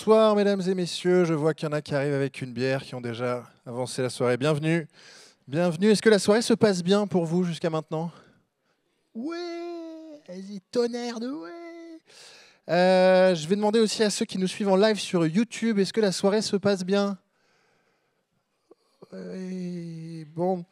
Bonsoir mesdames et messieurs, je vois qu'il y en a qui arrivent avec une bière, qui ont déjà avancé la soirée. Bienvenue, bienvenue. Est-ce que la soirée se passe bien pour vous jusqu'à maintenant Oui vas-y, tonnerre de oui euh, je vais demander aussi à ceux qui nous suivent en live sur YouTube, est-ce que la soirée se passe bien bon.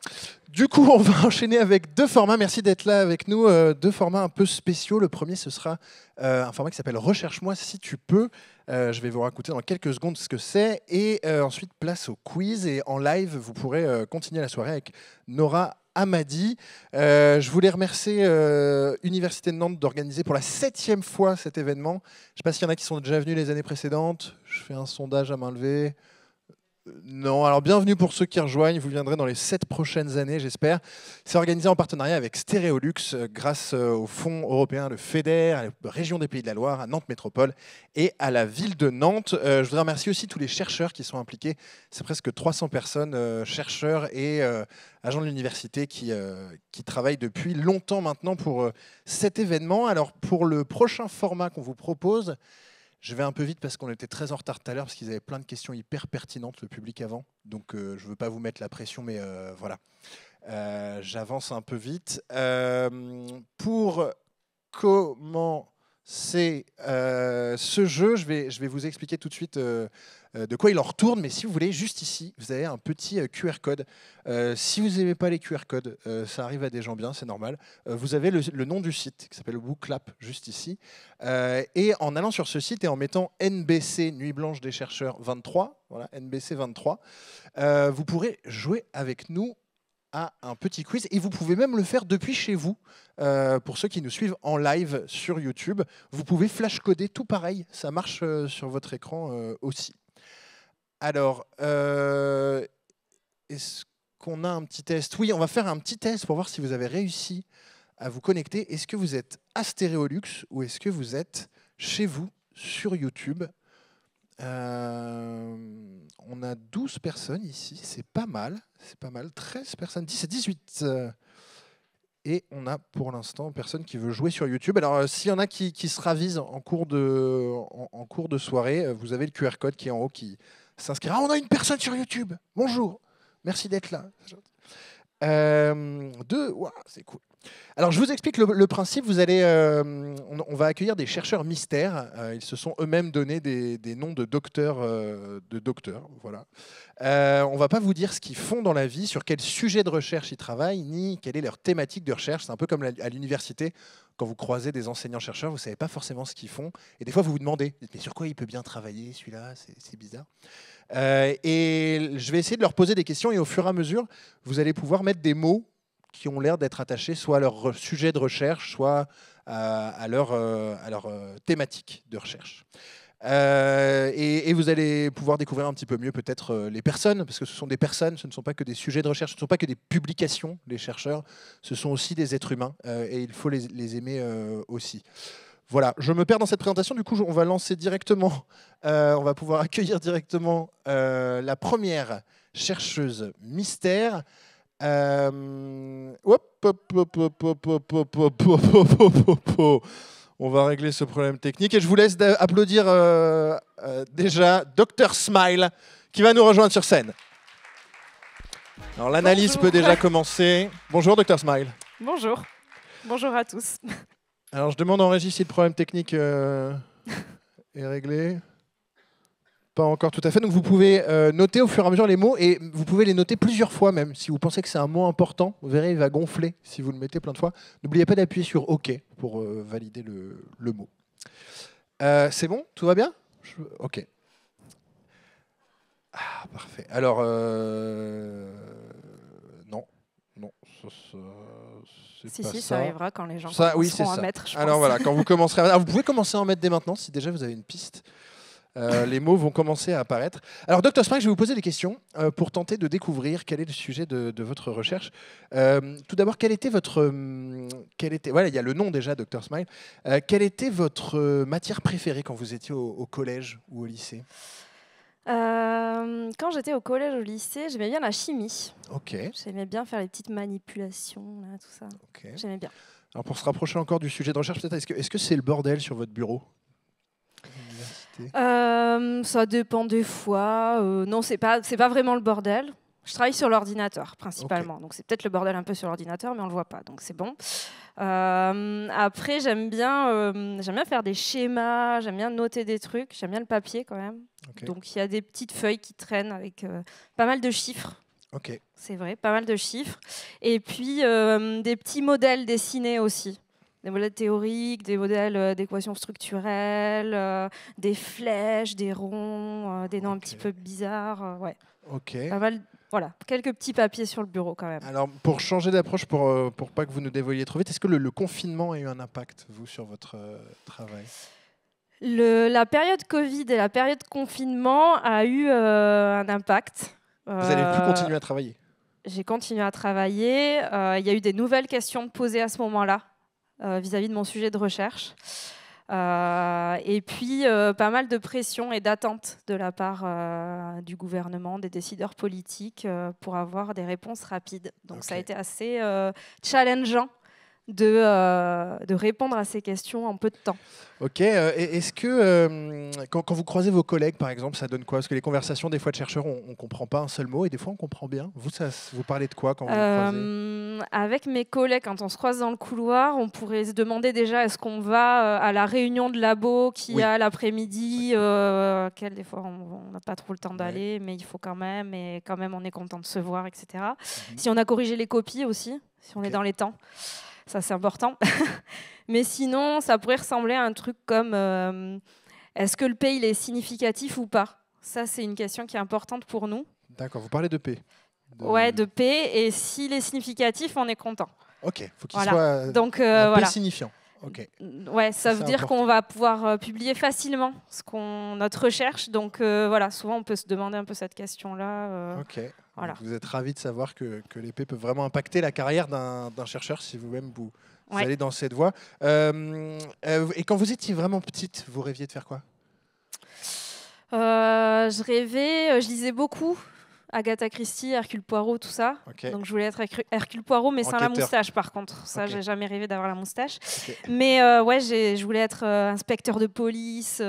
Du coup, on va enchaîner avec deux formats. Merci d'être là avec nous. Euh, deux formats un peu spéciaux. Le premier, ce sera euh, un format qui s'appelle Recherche-moi si tu peux, euh, je vais vous raconter dans quelques secondes ce que c'est. Et euh, ensuite, place au quiz. Et en live, vous pourrez euh, continuer la soirée avec Nora Amadi. je voulais remercier l'Université de Nantes d'organiser pour la septième fois cet événement. Je ne sais pas s'il y en a qui sont déjà venus les années précédentes. Je fais un sondage à main levée. Non, alors bienvenue pour ceux qui rejoignent, vous viendrez dans les sept prochaines années, j'espère. C'est organisé en partenariat avec Stéréolux euh, grâce euh, au Fonds européen, le FEDER, à la région des Pays de la Loire, à Nantes Métropole et à la ville de Nantes. Euh, je voudrais remercier aussi tous les chercheurs qui sont impliqués. C'est presque 300 personnes, chercheurs et agents de l'université qui, qui travaillent depuis longtemps maintenant pour cet événement. Alors pour le prochain format qu'on vous propose, je vais un peu vite parce qu'on était très en retard tout à l'heure, parce qu'ils avaient plein de questions hyper pertinentes, le public avant. Donc euh, je ne veux pas vous mettre la pression, mais euh, voilà. Euh, j'avance un peu vite. pour commencer ce jeu, je vais, je vais vous expliquer tout de suite euh, de quoi il en retourne. Mais si vous voulez, juste ici, vous avez un petit euh, QR code. Euh, si vous n'aimez pas les QR codes, ça arrive à des gens bien, c'est normal. vous avez le, nom du site qui s'appelle WooClap, juste ici. et en allant sur ce site et en mettant NBC, Nuit Blanche des chercheurs 23, voilà, NBC 23, vous pourrez jouer avec nous à un petit quiz et vous pouvez même le faire depuis chez vous. pour ceux qui nous suivent en live sur YouTube, vous pouvez flash coder tout pareil, ça marche sur votre écran aussi. Alors, euh, est-ce qu'on a un petit test Oui, on va faire un petit test pour voir si vous avez réussi à vous connecter. Est-ce que vous êtes à ou est-ce que vous êtes chez vous sur YouTube euh, On a 12 personnes ici, c'est pas mal. C'est pas mal. 13 personnes, et 18. Euh, et on a pour l'instant personne qui veut jouer sur YouTube. Alors, s'il y en a qui, se ravisent en cours, de, en cours de soirée, vous avez le QR code qui est en haut qui s'inscrire. Ah, on a une personne sur YouTube. Bonjour. Merci d'être là. Euh, deux, c'est cool. Alors, je vous explique le, principe. Vous allez, euh, on, va accueillir des chercheurs mystères. Euh, ils se sont eux-mêmes donné des, noms de docteurs, euh, de docteurs. Voilà. on va pas vous dire ce qu'ils font dans la vie, sur quel sujet de recherche ils travaillent, ni quelle est leur thématique de recherche. C'est un peu comme à l'université. Quand vous croisez des enseignants-chercheurs, vous ne savez pas forcément ce qu'ils font. Et des fois, vous vous demandez, mais sur quoi il peut bien travailler celui-là C'est bizarre. et je vais essayer de leur poser des questions. Et au fur et à mesure, vous allez pouvoir mettre des mots qui ont l'air d'être attachés soit à leur sujet de recherche, soit euh, à, leur, euh, à leur euh, thématique de recherche. et, vous allez pouvoir découvrir un petit peu mieux peut-être les personnes, parce que ce sont des personnes, ce ne sont pas que des sujets de recherche, ce ne sont pas que des publications, les chercheurs, ce sont aussi des êtres humains, et il faut les, les aimer aussi. Voilà, je me perds dans cette présentation, du coup on va lancer directement, on va pouvoir accueillir directement la première chercheuse mystère. On va régler ce problème technique et je vous laisse applaudir déjà Dr Smile qui va nous rejoindre sur scène. Alors l'analyse peut déjà commencer. Bonjour Dr Smile. Bonjour. Bonjour à tous. Alors je demande en régie si le problème technique est réglé. Pas encore tout à fait. Donc vous pouvez euh, noter au fur et à mesure les mots et vous pouvez les noter plusieurs fois même. Si vous pensez que c'est un mot important, vous verrez, il va gonfler si vous le mettez plein de fois. N'oubliez pas d'appuyer sur OK pour euh, valider le, mot. Euh, c'est bon Tout va bien OK. Ah, parfait. Alors, non. Non, ça, ça si, si, ça. arrivera quand les gens ça, oui, à mettre. Alors voilà, quand vous commencerez Alors, ah, vous pouvez commencer à en mettre dès maintenant si déjà vous avez une piste. Euh, les mots vont commencer à apparaître. Alors, Dr. Smile, je vais vous poser des questions euh, pour tenter de découvrir quel est le sujet de, votre recherche. Euh, tout d'abord, quel était votre. Hum, quel était, voilà, il y a le nom déjà, Dr. Smile. quelle était votre matière préférée quand vous étiez au, collège ou au lycée quand j'étais au collège, ou au lycée, j'aimais bien la chimie. Ok. J'aimais bien faire les petites manipulations, tout ça. J'aimais bien. Alors pour se rapprocher encore du sujet de recherche, est-ce que c'est le bordel sur votre bureau euh, ça dépend des fois. Euh, non, c'est pas, c'est pas vraiment le bordel. Je travaille sur l'ordinateur principalement, donc c'est peut-être le bordel un peu sur l'ordinateur, mais on le voit pas, donc c'est bon. Euh, après, j'aime bien, j'aime bien faire des schémas, j'aime bien noter des trucs, j'aime bien le papier quand même. Donc il y a des petites feuilles qui traînent avec pas mal de chiffres. Ok. C'est vrai, pas mal de chiffres. Et puis des petits modèles dessinés aussi des modèles théoriques, des modèles euh, d'équations structurelles, euh, des flèches, des ronds, euh, des noms un petit peu bizarres. ouais. Ok. voilà, quelques petits papiers sur le bureau quand même. Alors, pour changer d'approche, pour ne pas que vous nous dévoiliez trop vite, est-ce que le, confinement a eu un impact, vous, sur votre travail La période Covid et la période confinement a eu un impact. Vous n'allez plus continuer à travailler J'ai continué à travailler. Il y a eu des nouvelles questions posées à ce moment-là. Euh, vis-à-vis de mon sujet de recherche. Euh, et puis, euh, pas mal de pression et d'attente de la part du gouvernement, des décideurs politiques, pour avoir des réponses rapides. Donc, ça a été assez challengeant de, euh, de, répondre à ces questions en peu de temps. Ok, euh, est-ce que euh, quand, vous croisez vos collègues, par exemple, ça donne quoi Parce que les conversations des fois de chercheurs, on ne comprend pas un seul mot et des fois on comprend bien. Vous, vous parlez de quoi quand vous, croisez Avec mes collègues, quand on se croise dans le couloir, on pourrait se demander déjà est-ce qu'on va à la réunion de labo qui a l'après-midi, Quelle des fois on n'a pas trop le temps d'aller, mais il faut quand même, et quand même on est content de se voir, etc. Mhm. Si on a corrigé les copies aussi, si on est dans les temps ça c'est important. Mais sinon, ça pourrait ressembler à un truc comme euh, est-ce que le P il est significatif ou pas Ça c'est une question qui est importante pour nous. D'accord, vous parlez de P. Oui, Ouais, de P. Et s'il est significatif, on est content. Ok, faut qu'il soit euh, Donc, euh, signifiant. Ouais, ça, veut dire qu'on va pouvoir publier facilement ce qu'on notre recherche. Donc voilà, souvent on peut se demander un peu cette question-là. OK vous êtes ravi de savoir que, l'épée peut vraiment impacter la carrière d'un chercheur si vous-même vous, allez dans cette voie. Euh, euh, et quand vous étiez vraiment petite, vous rêviez de faire quoi euh, Je rêvais, je lisais beaucoup. Agatha Christie, Hercule Poirot, tout ça. Donc je voulais être Hercule Poirot, mais sans la moustache par contre. Ça, j'ai jamais rêvé d'avoir la moustache. Mais ouais, je voulais être inspecteur de police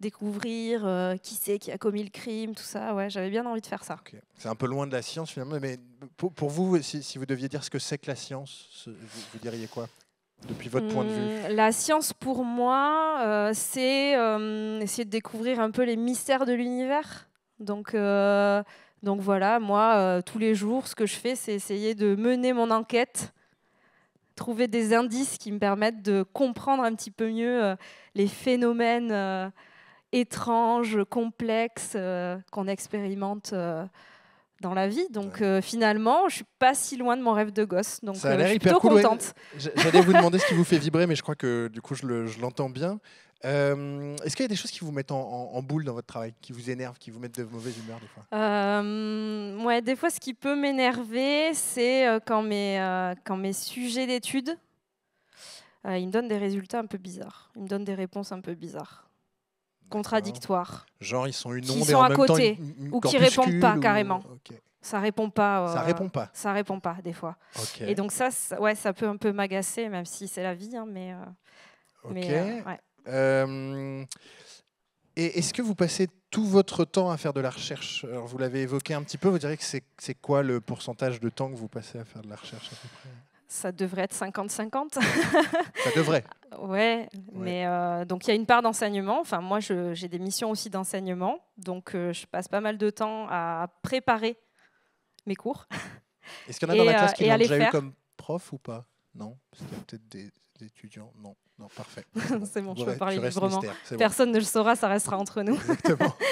découvrir euh, qui c'est qui a commis le crime, tout ça. Ouais, j'avais bien envie de faire ça. C'est un peu loin de la science finalement, mais pour, vous, si, vous deviez dire ce que c'est que la science, vous, diriez quoi depuis votre point de vue hum, La science, pour moi, euh, c'est euh, essayer de découvrir un peu les mystères de l'univers. Donc, donc voilà, moi, tous les jours, ce que je fais, c'est essayer de mener mon enquête, trouver des indices qui me permettent de comprendre un petit peu mieux les phénomènes étrange, complexe euh, qu'on expérimente euh, dans la vie. Donc euh, finalement, je suis pas si loin de mon rêve de gosse. Donc je suis plutôt contente. J'allais vous demander ce qui vous fait vibrer, mais je crois que du coup, je l'entends bien. Est-ce qu'il y a des choses qui vous mettent en, boule dans votre travail, qui vous énervent, qui vous mettent de mauvaise humeur des fois Ouais, des fois, ce qui peut m'énerver, c'est quand mes quand mes sujets d'études, ils me donnent des résultats un peu bizarres, ils me donnent des réponses un peu bizarres contradictoires. Genre, ils sont une ombre qui sont à côté, ou qui répondent pas carrément. Ça Ça répond pas. Euh, ça répond pas. Ça répond pas des fois. Et donc ça, ça, ouais, ça peut un peu m'agacer, même si c'est la vie, hein, mais. Euh, euh, et est-ce que vous passez tout votre temps à faire de la recherche Alors, Vous l'avez évoqué un petit peu. Vous direz que c'est quoi le pourcentage de temps que vous passez à faire de la recherche à peu près ça devrait être 50-50. ça devrait. ouais, mais euh, donc il y a une part d'enseignement. Enfin, moi, j'ai des missions aussi d'enseignement, donc euh, je passe pas mal de temps à préparer mes cours. Est-ce qu'il y en a dans la classe euh, qui l'ont déjà eu comme prof ou pas Non, parce peut-être des, étudiants. Non, non, parfait. C'est bon, je peux parler librement. Personne ne le saura, ça restera entre nous. Exactement.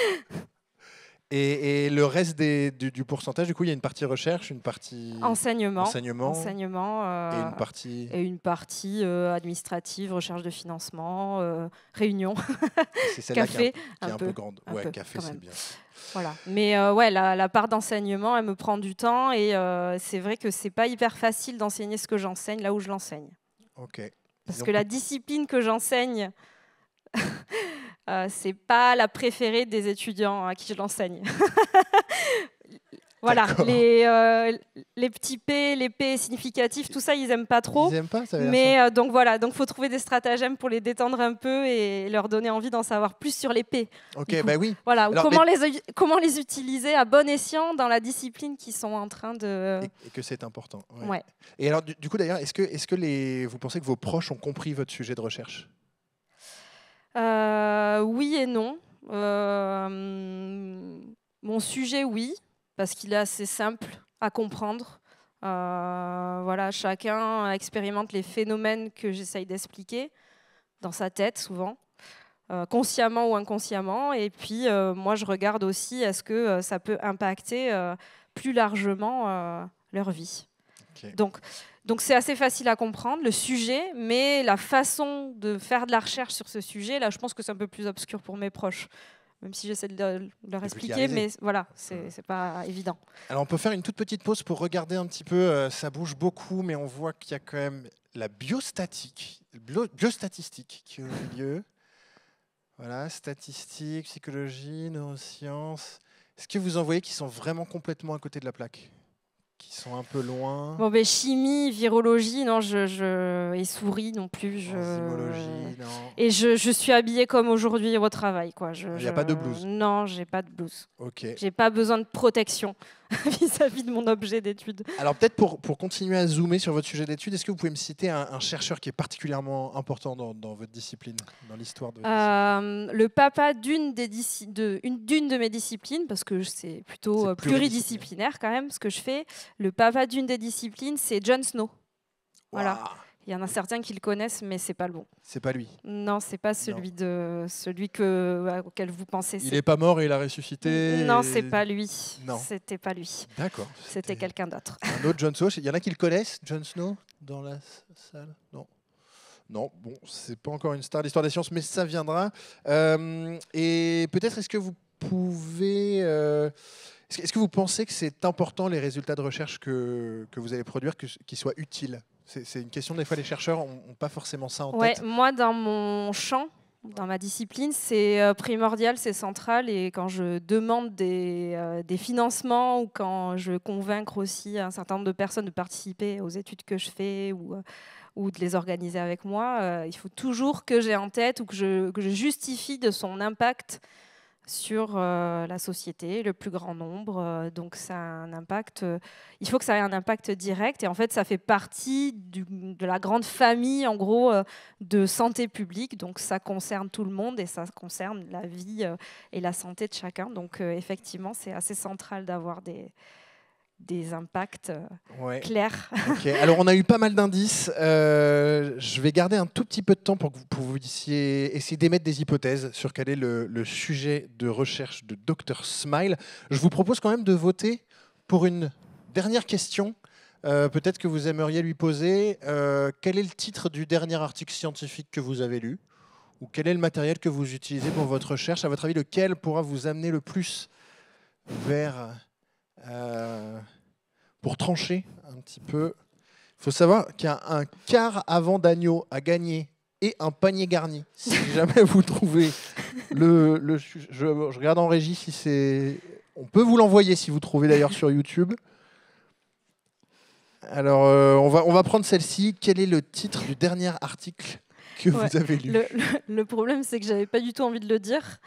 Et, le reste du, pourcentage, du coup, il y a une partie recherche, une partie enseignement, enseignement, euh, et une partie, et une partie euh, administrative, recherche de financement, euh, réunion, café, qui est un, qui est un peu, grande. ouais, café, c'est bien. Voilà. Mais ouais, la, part d'enseignement, elle me prend du temps et c'est vrai que c'est pas hyper facile d'enseigner ce que j'enseigne là où je l'enseigne. Ok. Parce que la discipline que j'enseigne Euh, c'est pas la préférée des étudiants à qui je l'enseigne. voilà, euh, les, petits P, les P significatifs, tout ça, ils aiment pas trop. Ils pas, ça Mais euh, donc voilà, donc faut trouver des stratagèmes pour les détendre un peu et leur donner envie d'en savoir plus sur les P. Ok, ben oui. Voilà, comment, les, utiliser à bon escient dans la discipline qu'ils sont en train de. Et, que c'est important. Ouais. Et alors, du, coup, d'ailleurs, est-ce que, est que vous pensez que vos proches ont compris votre sujet de recherche euh, oui et non. Euh, mon sujet, oui, parce qu'il est assez simple à comprendre. Euh, voilà, chacun expérimente les phénomènes que j'essaye d'expliquer dans sa tête souvent, consciemment ou inconsciemment. Et puis moi, je regarde aussi est-ce que ça peut impacter plus largement leur vie. Donc donc c'est assez facile à comprendre, le sujet, mais la façon de faire de la recherche sur ce sujet, là je pense que c'est un peu plus obscur pour mes proches. Même si j'essaie de leur, expliquer, mais voilà, c'est pas évident. Alors on peut faire une toute petite pause pour regarder un petit peu, euh, ça bouge beaucoup, mais on voit qu'il y a quand même la biostatique, biostatistique qui a eu lieu. Voilà, statistiques, psychologie, neurosciences. Est-ce que vous en voyez qui sont vraiment complètement à côté de la plaque qui sont un peu loin. Bon, ben, chimie, virologie, non, je, et souris non plus. Je... Non. Et je, suis habillée comme aujourd'hui au travail. Quoi. Il n'y a pas de blouse Non, j'ai pas de blouse. Ok. J'ai pas besoin de protection. vis-à-vis de mon objet d'étude. Alors peut-être pour, pour continuer à zoomer sur votre sujet d'étude, est-ce que vous pouvez me citer un, chercheur qui est particulièrement important dans, dans votre discipline, dans l'histoire de votre euh, Le papa d'une de, d'une de mes disciplines, parce que c'est plutôt euh, pluridisciplinaire. quand même ce que je fais, le papa d'une des disciplines, c'est John Snow. Voilà. Il y en a certains qui le connaissent, mais c'est pas le bon. C'est pas lui. Non, c'est pas celui de celui que auquel vous pensez. Il n'est pas mort et il a ressuscité. Non, ce c'est pas lui. Non, c'était pas lui. D'accord. C'était quelqu'un d'autre. Un autre Jon Snow. Il y en a qui le connaissent, Jon Snow, dans la salle. Non. Non, bon, c'est pas encore une star l'histoire des sciences, mais ça viendra. Euh, et peut-être est-ce que vous pouvez euh, Est-ce que vous pensez que c'est important les résultats de recherche que, que vous allez produire, qu'ils soient utiles c'est une question, des fois, les chercheurs n'ont pas forcément ça en tête. Moi, dans mon champ, dans ma discipline, c'est euh, primordial, c'est central. Et quand je demande euh, des, financements ou quand je convaincre aussi un certain nombre de personnes de participer aux études que je fais ou, euh, ou de les organiser avec moi, il faut toujours que j'ai en tête ou que je, que je justifie de son impact sur euh, la société, le plus grand nombre. Euh, donc ça a un impact, euh, il faut que ça ait un impact direct. Et en fait, ça fait partie de la grande famille, en gros, de santé publique. Donc ça concerne tout le monde et ça concerne la vie et la santé de chacun. Donc effectivement, c'est assez central d'avoir des, des impacts euh, clairs. Alors on a eu pas mal d'indices. Euh, je vais garder un tout petit peu de temps pour que vous puissiez essayer d'émettre des hypothèses sur quel est le, sujet de recherche de Dr Smile. Je vous propose quand même de voter pour une dernière question. Euh, peut-être que vous aimeriez lui poser quel est le titre du dernier article scientifique que vous avez lu ou quel est le matériel que vous utilisez pour votre recherche À votre avis, lequel pourra vous amener le plus vers euh, pour trancher un petit peu. Il faut savoir qu'il y a un quart avant d'agneau à gagner et un panier garni. Si jamais vous trouvez le, le je, regarde en régie si c'est. On peut vous l'envoyer si vous trouvez d'ailleurs sur YouTube. Alors, euh, on, va, on va prendre celle-ci. Quel est le titre du dernier article que vous avez lu Le, problème, c'est que j'avais pas du tout envie de le dire.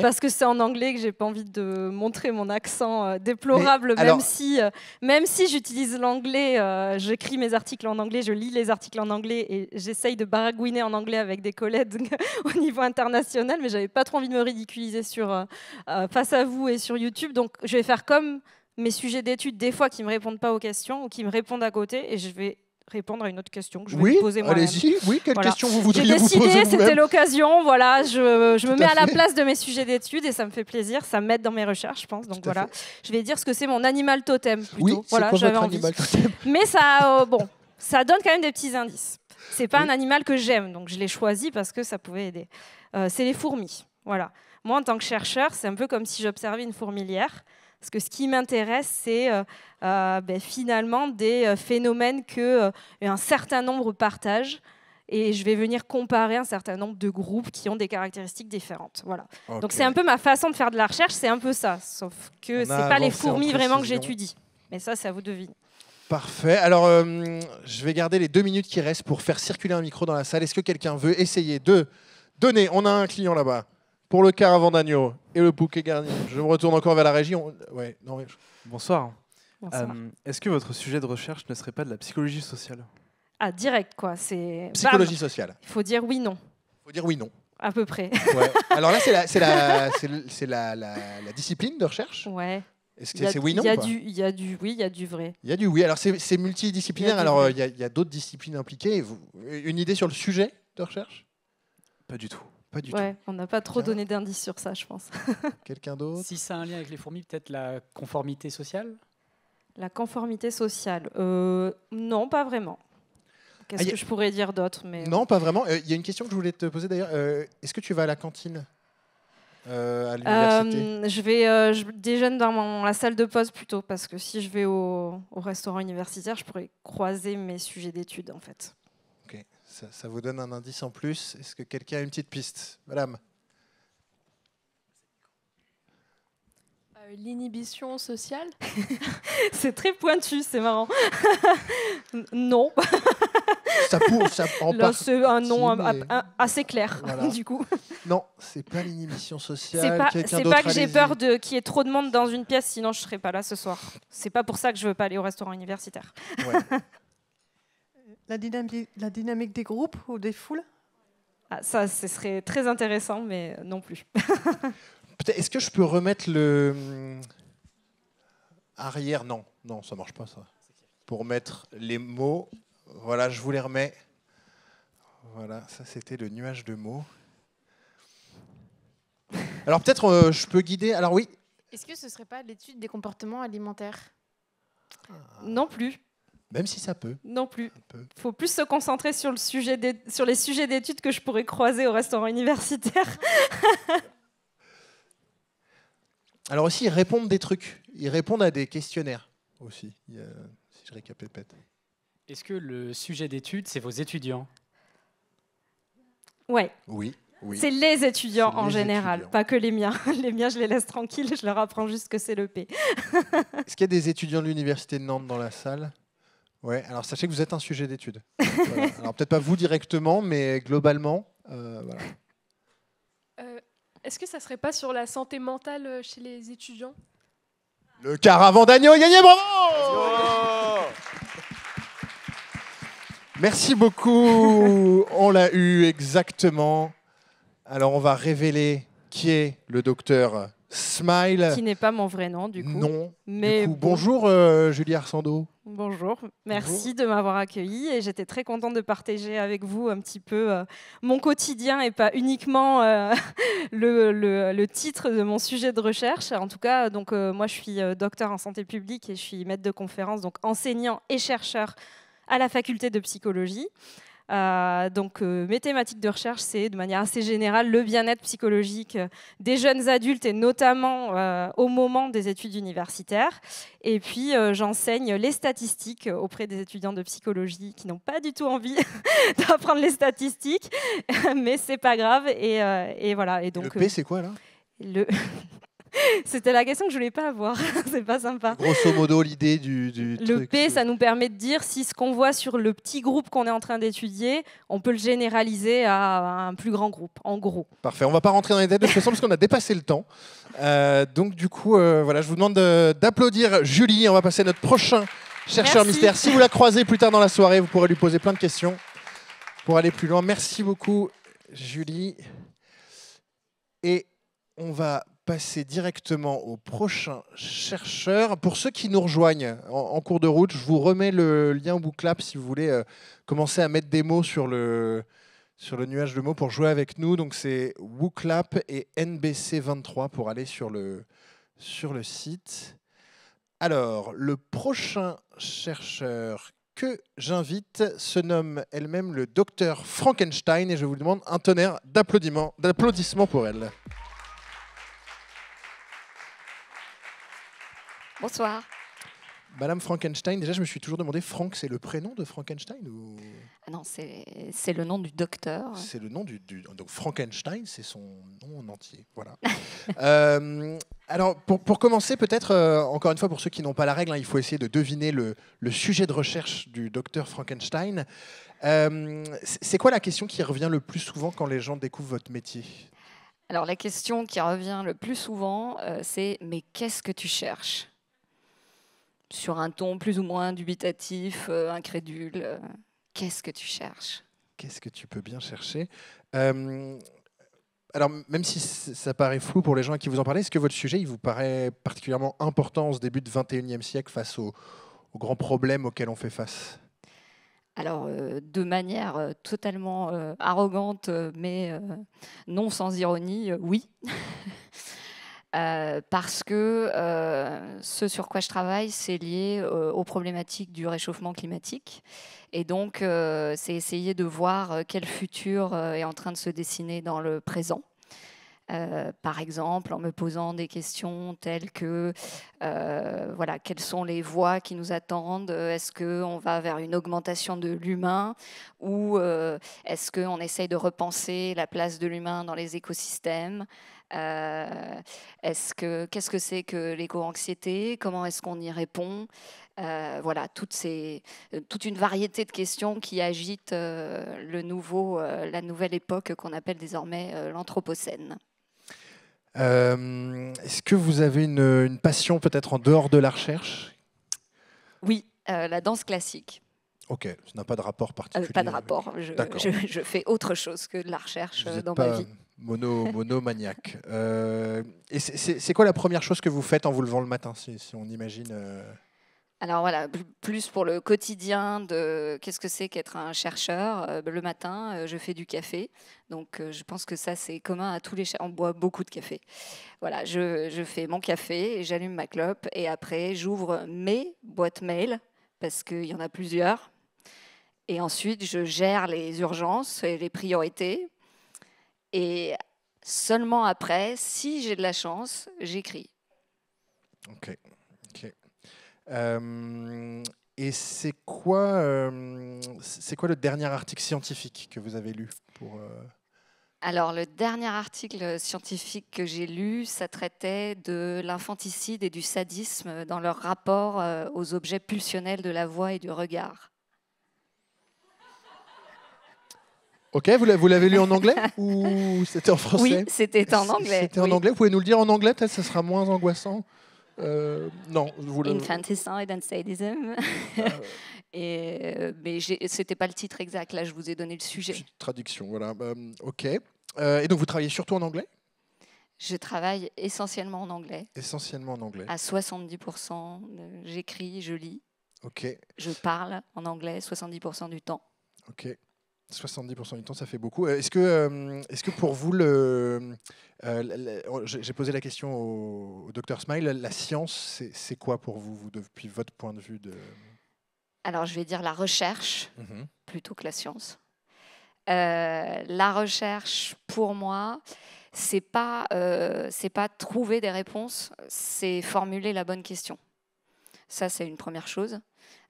Parce que c'est en anglais que j'ai pas envie de montrer mon accent euh, déplorable, même, si, euh, même si j'utilise l'anglais, euh, j'écris mes articles en anglais, je lis les articles en anglais et j'essaye de baragouiner en anglais avec des collègues au niveau international. Mais j'avais pas trop envie de me ridiculiser sur, face à vous et sur YouTube. Donc je vais faire comme mes sujets d'études, des fois qui me répondent pas aux questions ou qui me répondent à côté et je vais répondre à une autre question que je vais poser moi Allez-y, oui, quelle question vous voudriez poser J'ai décidé, c'était l'occasion, voilà, je, me mets à, la place de mes sujets d'études et ça me fait plaisir, ça m'aide dans mes recherches, je pense. Donc voilà, je vais dire ce que c'est mon animal totem plutôt. Oui, voilà, j'avais envie. Totem Mais ça, euh, bon, ça donne quand même des petits indices. C'est pas un animal que j'aime, donc je l'ai choisi parce que ça pouvait aider. Euh, c'est les fourmis, voilà. Moi, en tant que chercheur, c'est un peu comme si j'observais une fourmilière. Parce que ce qui m'intéresse, c'est euh, euh, ben, finalement des euh, phénomènes que un certain nombre partagent et je vais venir comparer un certain nombre de groupes qui ont des caractéristiques différentes. Voilà. Donc c'est un peu ma façon de faire de la recherche, c'est un peu ça, sauf que ce c'est pas les fourmis vraiment que j'étudie. Mais ça, ça vous devine. Parfait. Alors, je vais garder les deux minutes qui restent pour faire circuler un micro dans la salle. Est-ce que quelqu'un veut essayer de donner On a un client là-bas pour le caravan d'agneau et le bouquet garni. Je me retourne encore vers la région. Ouais, non, Bonsoir. Euh, est-ce que votre sujet de recherche ne serait pas de la psychologie sociale Ah, direct, quoi. C'est Psychologie sociale. Il faut dire oui, non. Il faut dire oui, non. À peu près. Alors là, c'est la, discipline de recherche Ouais. Est-ce que c'est oui, non Il y, a du oui, il y a du vrai. Il y a du oui. Alors c'est multidisciplinaire. Alors il y a, d'autres disciplines impliquées. Vous, une idée sur le sujet de recherche Pas du tout. On n'a pas trop donné d'indices sur ça, je pense. Quelqu'un d'autre Si ça a un lien avec les fourmis, peut-être la conformité sociale La conformité sociale euh, Non, pas vraiment. Qu'est-ce ah, que je pourrais dire d'autre mais... Non, pas vraiment. Euh, il y a une question que je voulais te poser d'ailleurs. Euh, est-ce que tu vas à la cantine à Je vais déjeune dans la salle de pause plutôt parce que si je vais au, au restaurant universitaire, je pourrais croiser mes sujets d'études en fait. Ça, vous donne un indice en plus. Est-ce que quelqu'un a une petite piste Madame euh, L'inhibition sociale C'est très pointu, c'est marrant. non. ça pour, ça C'est un nom assez clair, du coup. Non, c'est pas l'inhibition sociale. C'est pas, pas que j'ai peur de qu'il y ait trop de monde dans une pièce, sinon je serais pas là ce soir. C'est pas pour ça que je veux pas aller au restaurant universitaire. Ouais la dynamique, des groupes ou des foules ah, Ça, ce serait très intéressant, mais non plus. Est-ce que je peux remettre le hum, arrière Non, non, ça marche pas ça. Pour mettre les mots, voilà, je vous les remets. Voilà, ça c'était le nuage de mots. Alors peut-être euh, je peux guider. Alors oui. Est-ce que ce serait pas l'étude des comportements alimentaires Non plus. Même si ça peut. Non plus. Il faut plus se concentrer sur, les sujets d'études que je pourrais croiser au restaurant universitaire. Alors aussi, ils répondent des trucs. Ils répondent à des questionnaires aussi, si je récapépète. Est-ce que le sujet d'étude, c'est vos étudiants ouais. Oui. Oui. C'est les étudiants en général, pas que les miens. Les miens, je les laisse tranquilles, je leur apprends juste que c'est le P. Est-ce qu'il y a des étudiants de l'Université de Nantes dans la salle Ouais, alors sachez que vous êtes un sujet d'étude. Euh, alors peut-être pas vous directement, mais globalement, euh, euh, Est-ce que ça serait pas sur la santé mentale chez les étudiants Le caravan d'agneau gagné, bravo Merci beaucoup. on l'a eu exactement. Alors on va révéler qui est le docteur Smile. Qui n'est pas mon vrai nom, du coup. Non. bonjour Julie Arsando. Bonjour, merci de m'avoir accueilli et j'étais très contente de partager avec vous un petit peu euh, mon quotidien et pas uniquement euh, le, titre de mon sujet de recherche. En tout cas, donc euh, moi je suis docteur en santé publique et je suis maître de conférence, donc enseignant et chercheur à la faculté de psychologie. Euh, donc euh, mes thématiques de recherche, c'est de manière assez générale le bien-être psychologique euh, des jeunes adultes et notamment au moment des études universitaires. Et puis j'enseigne les statistiques auprès des étudiants de psychologie qui n'ont pas du tout envie d'apprendre les statistiques, mais c'est pas grave. Et, voilà. Et donc, le P, c'est quoi là le... C'était la question que je voulais pas avoir. c'est pas sympa. Grosso modo, l'idée du, du, Le P, ça nous permet de dire si ce qu'on voit sur le petit groupe qu'on est en train d'étudier, on peut le généraliser à un plus grand groupe, en gros. Parfait. On va pas rentrer dans les détails de toute façon parce qu'on a dépassé le temps. Euh, donc du coup, euh, voilà, je vous demande d'applaudir Julie. On va passer à notre prochain chercheur mystère. Si vous la croisez plus tard dans la soirée, vous pourrez lui poser plein de questions pour aller plus loin. Merci beaucoup, Julie. Et on va passer directement au prochain chercheur. Pour ceux qui nous rejoignent en, cours de route, je vous remets le lien Wooklap si vous voulez euh, commencer à mettre des mots sur le, sur le nuage de mots pour jouer avec nous. Donc c'est Wooklap et NBC23 pour aller sur le, sur le site. Alors, le prochain chercheur que j'invite se nomme elle-même le docteur Frankenstein et je vous demande un tonnerre d'applaudissements pour elle. Bonsoir. Madame Frankenstein, déjà je me suis toujours demandé, Franck, c'est le prénom de Frankenstein ou... Ah non, c'est le nom du docteur. C'est le nom du, donc Frankenstein, c'est son nom en entier. Voilà. Euh, alors pour, commencer, peut-être, euh, encore une fois, pour ceux qui n'ont pas la règle, hein, il faut essayer de deviner le, sujet de recherche du docteur Frankenstein. Euh, c'est quoi la question qui revient le plus souvent quand les gens découvrent votre métier alors la question qui revient le plus souvent, c'est mais qu'est-ce que tu cherches sur un ton plus ou moins dubitatif, euh, incrédule. Euh, qu'est-ce que tu cherches Qu'est-ce que tu peux bien chercher euh, Alors, même si ça paraît flou pour les gens qui vous en parlez, est-ce que votre sujet, il vous paraît particulièrement important en ce début de 21e siècle face aux, grands problèmes auxquels on fait face alors, de manière totalement arrogante, mais non sans ironie, oui. Euh, parce que euh, ce sur quoi je travaille, c'est lié euh, aux problématiques du réchauffement climatique. Et donc, c'est essayer de voir quel futur est en train de se dessiner dans le présent. par exemple, en me posant des questions telles que, voilà, quelles sont les voies qui nous attendent Est-ce qu'on va vers une augmentation de l'humain Ou est-ce qu'on essaye de repenser la place de l'humain dans les écosystèmes euh, est-ce que qu'est-ce que c'est que l'éco-anxiété Comment est-ce qu'on y répond euh, Voilà, toutes ces, euh, toute une variété de questions qui agitent le nouveau, la nouvelle époque qu'on appelle désormais l'anthropocène. Est-ce que vous avez une, passion peut-être en dehors de la recherche Oui, la danse classique. Ok, ça n'a pas de rapport particulier. pas de rapport. Je, fais autre chose que de la recherche dans ma vie. Mono, monomaniaque. Euh, et c'est quoi la première chose que vous faites en vous levant le matin, si, on imagine euh Alors voilà, plus pour le quotidien de qu'est-ce que c'est qu'être un chercheur. Euh, le matin, je fais du café. Donc je pense que ça, c'est commun à tous les chercheurs. On boit beaucoup de café. Voilà, je, fais mon café, j'allume ma clope et après, j'ouvre mes boîtes mail parce qu'il y en a plusieurs. Et ensuite, je gère les urgences et les priorités et seulement après, si j'ai de la chance, j'écris. Ok. Euh, et c'est quoi, euh, c'est quoi le dernier article scientifique que vous avez lu pour, euh Alors, le dernier article scientifique que j'ai lu, ça traitait de l'infanticide et du sadisme dans leur rapport aux objets pulsionnels de la voix et du regard. Ok, vous l'avez lu en anglais ou c'était en français Oui, c'était en anglais. C'était en anglais. Vous pouvez nous le dire en anglais, peut-être, ça sera moins angoissant. Euh, non, vous le... Infanticide and sadism. Euh. Et, euh, mais c'était pas le titre exact. Là, je vous ai donné le sujet. traduction, voilà. Euh, ok. et donc, vous travaillez surtout en anglais je travaille essentiellement en anglais. Essentiellement en anglais. À 70%, j'écris, je lis. Ok. Je parle en anglais 70% du temps. Ok. 70% du temps, ça fait beaucoup. Euh, est-ce que, euh, est-ce que pour vous, le, euh, oh, j'ai posé la question au, docteur Smile, la science, c'est quoi pour vous, depuis votre point de vue de... Alors, je vais dire la recherche mhm. plutôt que la science. la recherche, pour moi, c'est pas, c'est pas trouver des réponses, c'est formuler la bonne question. Ça, c'est une première chose.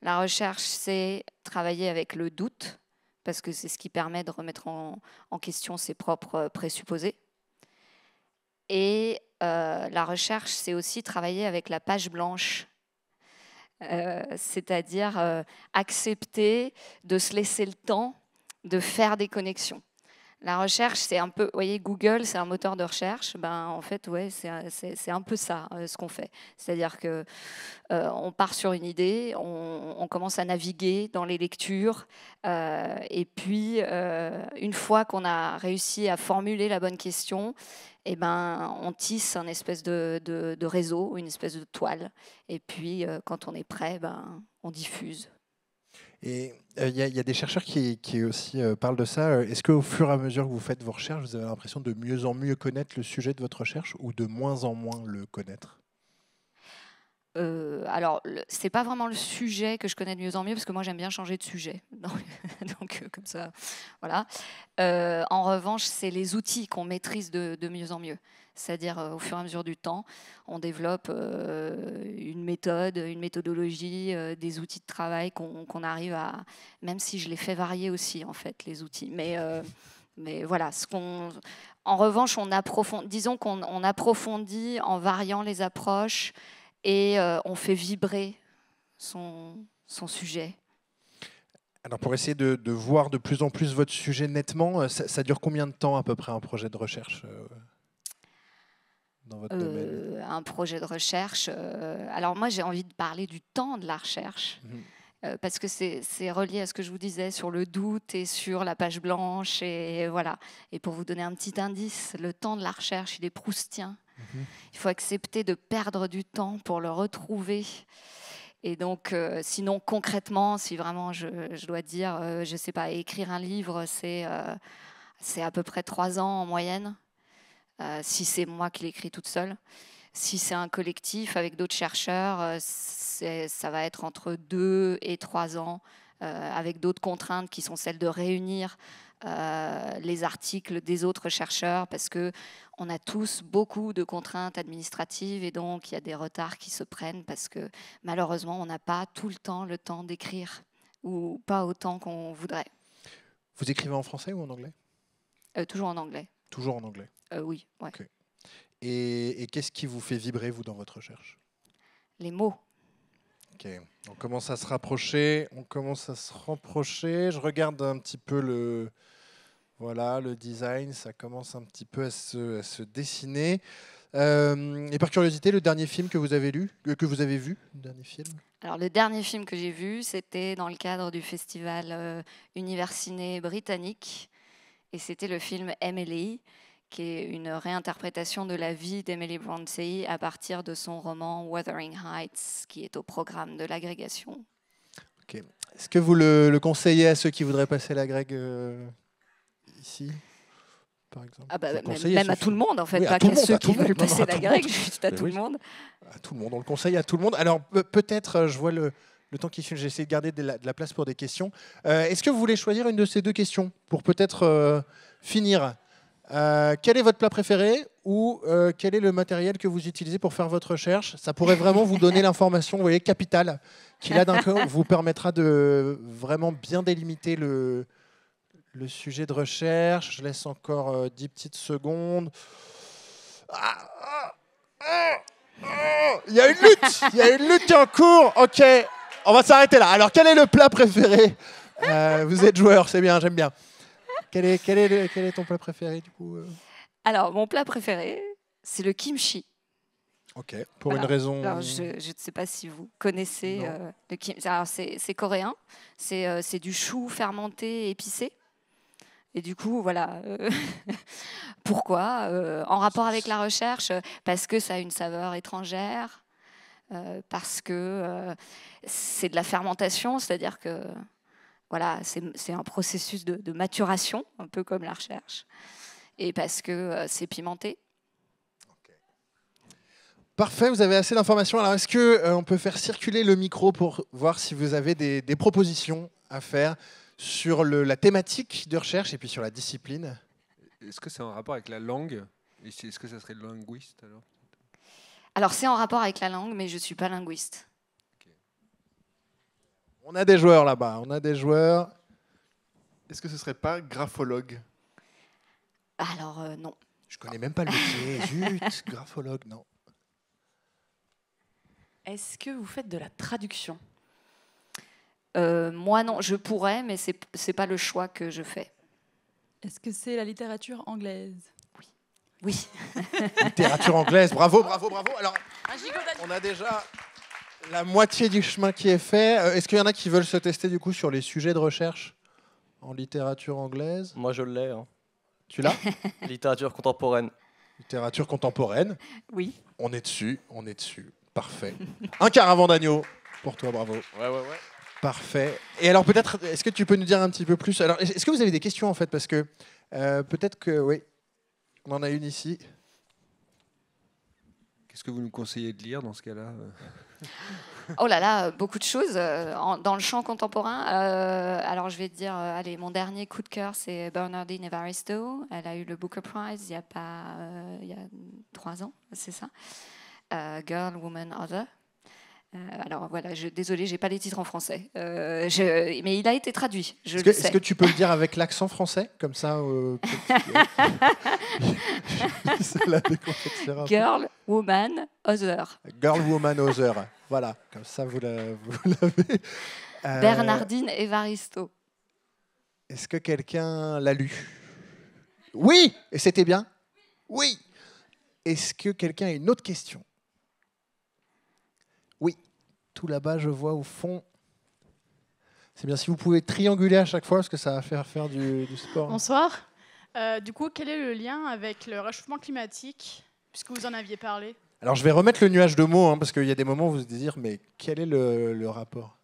La recherche, c'est travailler avec le doute, parce que c'est ce qui permet de remettre en, question ses propres euh, présupposés. Et euh, la recherche, c'est aussi travailler avec la page blanche, euh, c'est-à-dire accepter de se laisser le temps de faire des connexions la recherche, c'est un peu, vous voyez, Google, c'est un moteur de recherche. Ben, en fait, ouais, c'est un peu ça euh, ce qu'on fait. C'est-à-dire que euh, on part sur une idée, on, commence à naviguer dans les lectures, euh, et puis une fois qu'on a réussi à formuler la bonne question, eh ben, on tisse un espèce de, de, réseau, une espèce de toile, et puis quand on est prêt, ben, on diffuse. Et euh, il y, a des chercheurs qui, aussi euh, parlent de ça. Euh, est-ce qu'au fur et à mesure que vous faites vos recherches, vous avez l'impression de mieux en mieux connaître le sujet de votre recherche ou de moins en moins le connaître euh, alors, c'est pas vraiment le sujet que je connais de mieux en mieux, parce que moi j'aime bien changer de sujet. Donc, comme ça, voilà. en revanche, c'est les outils qu'on maîtrise de, mieux en mieux. C'est-à-dire, euh, au fur et à mesure du temps, on développe euh, une méthode, une méthodologie, euh, des outils de travail qu'on arrive à. Même si je les fais varier aussi, en fait, les outils. Mais, mais voilà, ce qu'on. En revanche, on approfondit, disons qu'on approfondit en variant les approches et on fait vibrer son, sujet. Alors pour essayer de, voir de plus en plus votre sujet nettement, ça, dure combien de temps à peu près un projet de recherche euh, un projet de recherche. Euh, alors moi, j'ai envie de parler du temps de la recherche. Mhm. Euh, parce que c'est relié à ce que je vous disais sur le doute et sur la page blanche. Et, voilà. et pour vous donner un petit indice, le temps de la recherche, il est proustien. Mhm. Il faut accepter de perdre du temps pour le retrouver. Et donc, sinon, concrètement, si vraiment je, dois dire, je ne sais pas, écrire un livre, c'est c'est à peu près trois ans en moyenne. Euh, si c'est moi qui l'écris toute seule. Si c'est un collectif avec d'autres chercheurs, euh, ça va être entre deux et trois ans, euh, avec d'autres contraintes qui sont celles de réunir les articles des autres chercheurs, parce que on a tous beaucoup de contraintes administratives et donc il y a des retards qui se prennent parce que malheureusement on n'a pas tout le temps le temps d'écrire ou pas autant qu'on voudrait. Vous écrivez en français ou en anglais Toujours en anglais. Toujours en anglais. Euh, oui, Et, qu'est-ce qui vous fait vibrer, vous, dans votre recherche Les mots. on commence à se rapprocher, on commence à se rapprocher. Je regarde un petit peu le, le design, ça commence un petit peu à se, dessiner. Euh, et par curiosité, le dernier film que vous avez lu, euh, que vous avez vu, le dernier film Alors le dernier film que j'ai vu, c'était dans le cadre du festival euh, britannique, et c'était le film Emily qui est une réinterprétation de la vie d'Emily Brontë à partir de son roman Wuthering Heights, qui est au programme de l'agrégation. Est-ce que vous le, conseillez à ceux qui voudraient passer l'agrég euh, ici par exemple. Ah bah, même, à tout le monde, en fait, pas qu'à ceux qui veulent passer la juste à eh tout le monde. À tout le monde, on le conseille à tout le monde. Alors peut-être, euh, je vois le, temps qui suit, j'essaie de garder de la, place pour des questions. Euh, est-ce que vous voulez choisir une de ces deux questions pour peut-être finir euh, quel est votre plat préféré ou euh, quel est le matériel que vous utilisez pour faire votre recherche Ça pourrait vraiment vous donner l'information, vous voyez, capitale, qui là d'un coup vous permettra de vraiment bien délimiter le, le sujet de recherche. Je laisse encore euh, dix 10 petites secondes. il y a une lutte, il y a une lutte qui est en cours. Ok, on va s'arrêter là. Alors, quel est le plat préféré Vous êtes joueur, c'est bien, j'aime bien quel, est, quel, est quel est ton plat préféré du coup euh Alors, mon plat préféré, c'est le kimchi. Ok, pour une raison. je ne sais pas si vous connaissez euh, le kimchi. C'est coréen, euh, c'est du chou fermenté épicé. Et du coup, voilà. Pourquoi En rapport avec la recherche, parce que ça a une saveur étrangère, parce que c'est de la fermentation, c'est-à-dire que voilà, c'est un processus de, maturation, un peu comme la recherche, et parce que euh, c'est pimenté. Parfait, vous avez assez d'informations. Alors, est-ce que euh, on peut faire circuler le micro pour voir si vous avez des, propositions à faire sur la thématique de recherche et puis sur la discipline Est-ce que c'est en rapport avec la langue Est-ce que ça serait linguiste alors Alors, c'est en rapport avec la langue, mais je ne suis pas linguiste. On a des joueurs là-bas, on a des joueurs. Est-ce que ce serait pas graphologue Alors euh, non. Je connais même pas le métier. Zut, graphologue, non. Est-ce que vous faites de la traduction euh, Moi non, je pourrais, mais ce n'est pas le choix que je fais. Est-ce que c'est la littérature anglaise Oui. Oui. littérature anglaise, bravo, bravo, bravo. Alors, on a déjà la moitié du chemin qui est fait. Euh, est-ce qu'il y en a qui veulent se tester du coup sur les sujets de recherche en littérature anglaise Moi, je l'ai. Hein. Tu l'as Littérature contemporaine. Littérature contemporaine Oui. On est dessus, on est dessus. Parfait. Un caravan d'agneau pour toi, bravo. Ouais, ouais, ouais. Parfait. Et alors peut-être, est-ce que tu peux nous dire un petit peu plus Alors, est-ce que vous avez des questions en fait Parce que euh, peut-être que oui, on en a une ici. Qu'est-ce que vous nous conseillez de lire dans ce cas-là euh Oh là là, beaucoup de choses euh, dans le champ contemporain. Euh, alors je vais te dire, euh, allez, mon dernier coup de cœur, c'est Bernardine Evaristo. Elle a eu le Booker Prize il y a pas, il y a trois ans, c'est ça. Girl, Woman, Other. Euh, alors voilà, je, désolé, j'ai pas les titres en français, euh, mais il a été traduit. Est-ce que, est que, tu peux le dire avec l'accent français, comme ça euh, Girl, woman, other. Girl, woman, other. voilà, comme ça vous l'avez. Bernardine Evaristo. Est-ce que quelqu'un l'a lu Oui, et c'était bien. Oui. Est-ce que quelqu'un a une autre question oui, tout là-bas, je vois au fond. C'est bien si vous pouvez trianguler à chaque fois, parce que ça va faire faire du, sport. Bonsoir. Euh, du coup, quel est le lien avec le réchauffement climatique, puisque vous en aviez parlé Alors, je vais remettre le nuage de mots, hein, parce qu'il y a des moments où vous vous dites, mais quel est le rapport